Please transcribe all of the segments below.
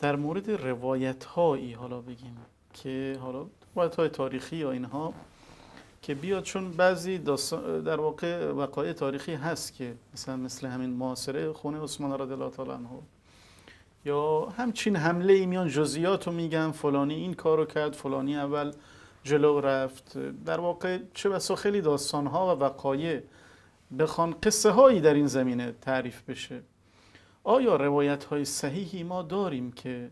در مورد روایت هایی حالا بگیم که حالا روایت های تاریخی یا اینها که بیا چون بعضی در واقع وقایع تاریخی هست که مثلا مثل همین معاصره خونه عثمان را الله تعالی یا همچین حمله ای میان جزئیات رو میگن فلانی این رو کرد فلانی اول جلو رفت در واقع چه بسا خیلی داستان ها و وقایع بخوان قصه هایی در این زمینه تعریف بشه آیا روایت های صحیحی ما داریم که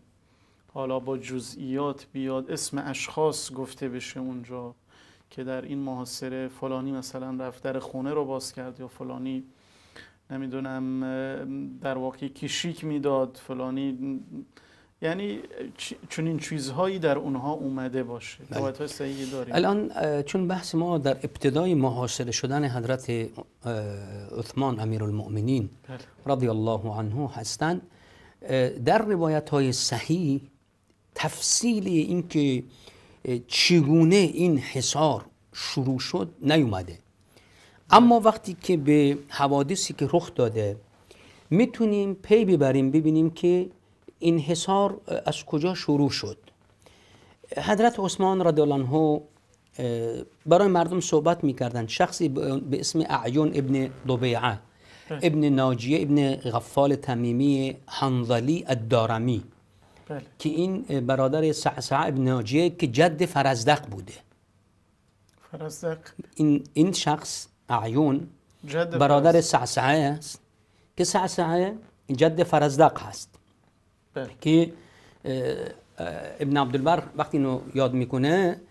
حالا با جزئیات بیاد اسم اشخاص گفته بشه اونجا که در این محاصره فلانی مثلا رفت در خونه رو باز کرد یا فلانی نمیدونم در واقع کشیک میداد فلانی یعنی چون این چیزهایی در اونها اومده باشه بله. روایت های صحیحی داریم الان چون بحث ما در ابتدای محاصره شدن حضرت عثمان امیرالمؤمنین بله. رضی الله عنه هستند در روایت های صحیح تفصیل اینکه چگونه این حصار شروع شد نیومده اما وقتی که به حوادثی که رخ داده میتونیم پی ببریم ببینیم که انحصار از کجا شروع شد حضرت عثمان رضی الله عنه برای مردم صحبت میکردند شخصی به اسم اعیون ابن دبیعه بله. ابن ناجیه ابن غفال تمیمی حنظلی الدارمی بله. که این برادر سعسع ابن ناجیه که جد فرزدق بوده فرزدق این, این شخص اعیون برادر سعسعه است که سعسعه جد فرزدق هست که ابن عبدالبر وقتی اینو یاد میکنه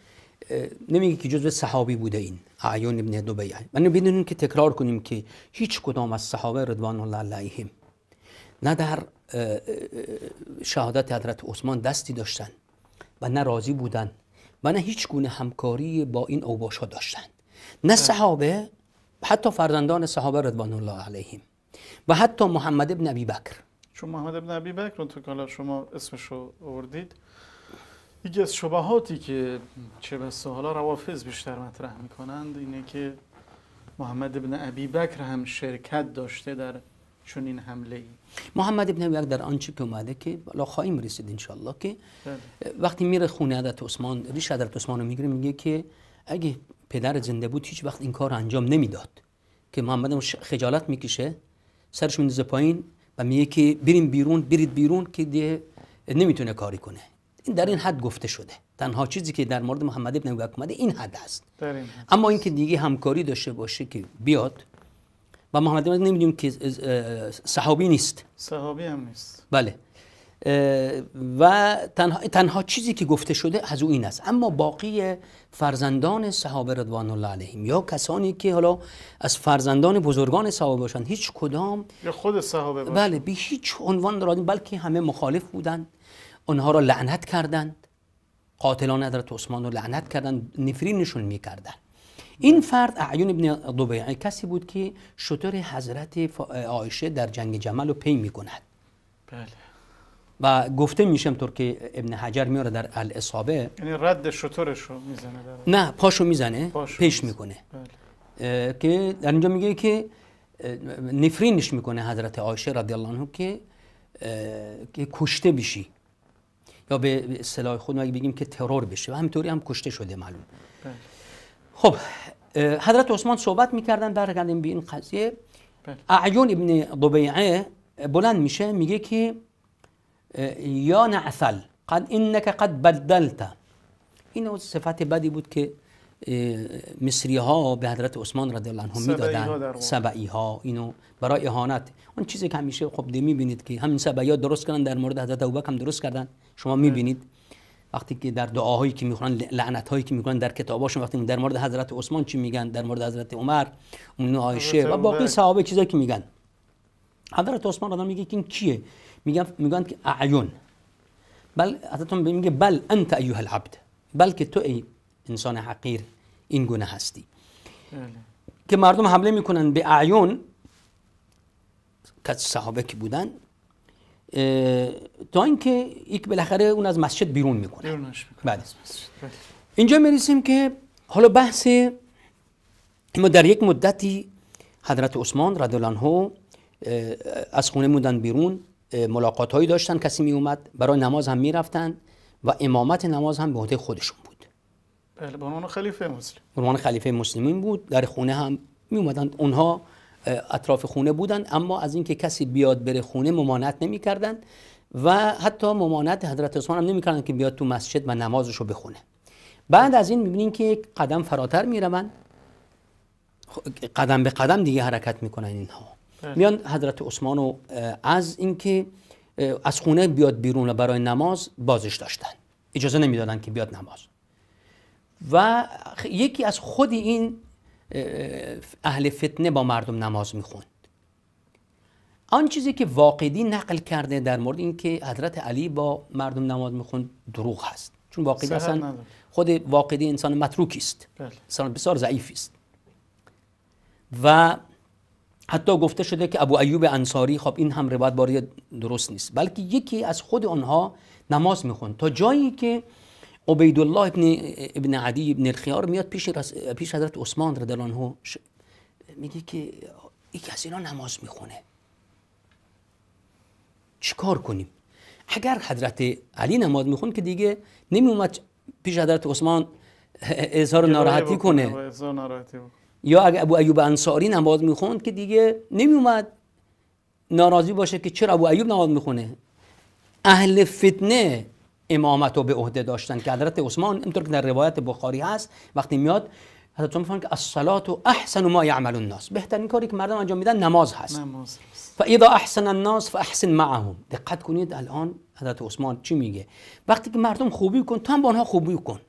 نمیگه که جزو صحابی بوده این اعیان ابن دبیعه من بدونیم که تکرار کنیم که هیچ کدام از صحابه رضوان الله علیهم نه در شهادت حضرت عثمان دستی داشتن و نه راضی بودن و نه هیچ گونه همکاری با این اوباشا داشتن نه صحابه حتی فرزندان صحابه رضوان الله علیهم و حتی محمد ابن ابی بکر چون محمد ابن عبی بکر رو تو شما اسمش رو آوردید یکی از شبهاتی که چه بسا حالا روافظ بیشتر مطرح میکنند اینه که محمد ابن عبی بکر هم شرکت داشته در چون این حمله ای محمد ابن عبی بکر در آنچه که اومده که بالا خواهیم رسید انشالله که بله. وقتی میره خونه عدت عثمان ریش در عثمان رو میگیره میگه که اگه پدر زنده بود هیچ وقت این کار انجام نمیداد که محمد خجالت میکشه سرش میندازه پایین و میگه که بریم بیرون برید بیرون که دیگه نمیتونه کاری کنه این در این حد گفته شده تنها چیزی که در مورد محمد ابن اوبکر اومده این حد است اما اینکه دیگه همکاری داشته باشه که بیاد و محمد ابن نمیدونیم که صحابی نیست صحابی هم نیست بله و تنها, تنها چیزی که گفته شده از او این است اما باقی فرزندان صحابه رضوان الله علیهم یا کسانی که حالا از فرزندان بزرگان صحابه باشند هیچ کدام خود صحابه باشند بله به هیچ عنوان نرادیم بلکه همه مخالف بودند آنها را لعنت کردند قاتلان حضرت عثمان را لعنت کردند نفرینشون میکردند این فرد اعیون ابن دبیعه کسی بود که شطور حضرت عایشه در جنگ جمل رو پی میکند بله و گفته میشم طور که ابن حجر میاره در الاصابه یعنی رد شطورشو میزنه نه پاشو میزنه پاشو پیش میکنه بله. که در اینجا میگه که نفرینش میکنه حضرت عایشه رضی الله عنه که که کشته بشی یا به اصطلاح خود اگه بگیم که ترور بشه و همینطوری هم کشته شده معلوم بله. خب حضرت عثمان صحبت میکردن برگردیم به این قضیه بله. اعیون ابن ضبیعه بلند میشه میگه که یا نعسل قد انک قد بدلت این صفت بدی بود که مصری ها به حضرت عثمان رضی الله عنهم میدادن سبعی ها اینو برای اهانت اون چیزی که همیشه خب میبینید که همین سبعی ها درست کردن در مورد حضرت ابوبکر هم درست کردن شما میبینید وقتی که در دعاهایی که میخوان لعنت هایی که میکنن در کتاباشون وقتی در مورد حضرت عثمان چی میگن در مورد حضرت عمر اون عایشه و باقی صحابه چیزایی که میگن حضرت عثمان رضی میگه این کیه میگن میگن که اعیون بل ازتون میگه بل انت ایها العبد بلکه تو ای انسان حقیر این گونه هستی بله. که مردم حمله میکنن به اعیون که صحابه که بودن تا اینکه یک بالاخره اون از مسجد بیرون میکنه بله. بله اینجا میرسیم که حالا بحث ما در یک مدتی حضرت عثمان رضی الله عنه از خونه موندن بیرون ملاقات هایی داشتن کسی می اومد برای نماز هم میرفتن و امامت نماز هم به عهده خودشون بود بله به خلیفه مسلم خلیفه مسلمین بود در خونه هم می اومدن اونها اطراف خونه بودن اما از اینکه کسی بیاد بره خونه ممانعت کردن و حتی ممانعت حضرت عثمان هم کردن که بیاد تو مسجد و نمازش رو بخونه بعد از این میبینین که قدم فراتر روند خب، قدم به قدم دیگه حرکت میکنن اینها میان حضرت عثمان و از اینکه از خونه بیاد بیرون و برای نماز بازش داشتن اجازه نمیدادن که بیاد نماز و یکی از خود این اهل فتنه با مردم نماز میخوند آن چیزی که واقعی نقل کرده در مورد اینکه حضرت علی با مردم نماز میخوند دروغ هست چون واقعی اصلا خود واقعی انسان متروکی است بله. انسان بسیار ضعیفی است و حتی گفته شده که ابو ایوب انصاری خب این هم روایت باری درست نیست بلکه یکی از خود آنها نماز میخوند تا جایی که الله ابن ابن عدی ابن الخیار میاد پیش پیش حضرت عثمان رضی الله میگه که یکی از اینا نماز میخونه چیکار کنیم اگر حضرت علی نماز میخوند که دیگه نمیومد پیش حضرت عثمان اظهار ناراحتی کنه یا اگه ابو ایوب انصاری نماز میخوند که دیگه نمیومد ناراضی باشه که چرا ابو ایوب نماز میخونه اهل فتنه امامت رو به عهده داشتن که حضرت عثمان اینطور که در روایت بخاری هست وقتی میاد حضرت عثمان که که الصلاه احسن ما یعمل الناس بهترین کاری که مردم انجام میدن نماز هست نماز فاذا احسن الناس فاحسن معهم دقت کنید الان حضرت عثمان چی میگه وقتی که مردم خوبی کن تو هم با آنها خوبی کن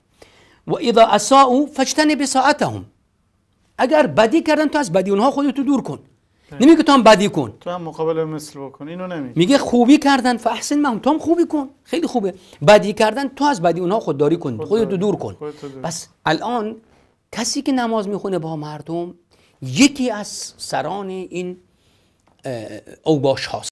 و اذا اساءوا فاجتنب ساعتهم اگر بدی کردن تو از بدی اونها خودتو دور کن نمیگه تو هم بدی کن تو هم مقابل مثل بکن اینو نمیگه میگه خوبی کردن فحسن من تو هم خوبی کن خیلی خوبه بدی کردن تو از بدی اونها خودداری کن خودتو دور کن بس الان کسی که نماز میخونه با مردم یکی از سران این اوباش هاست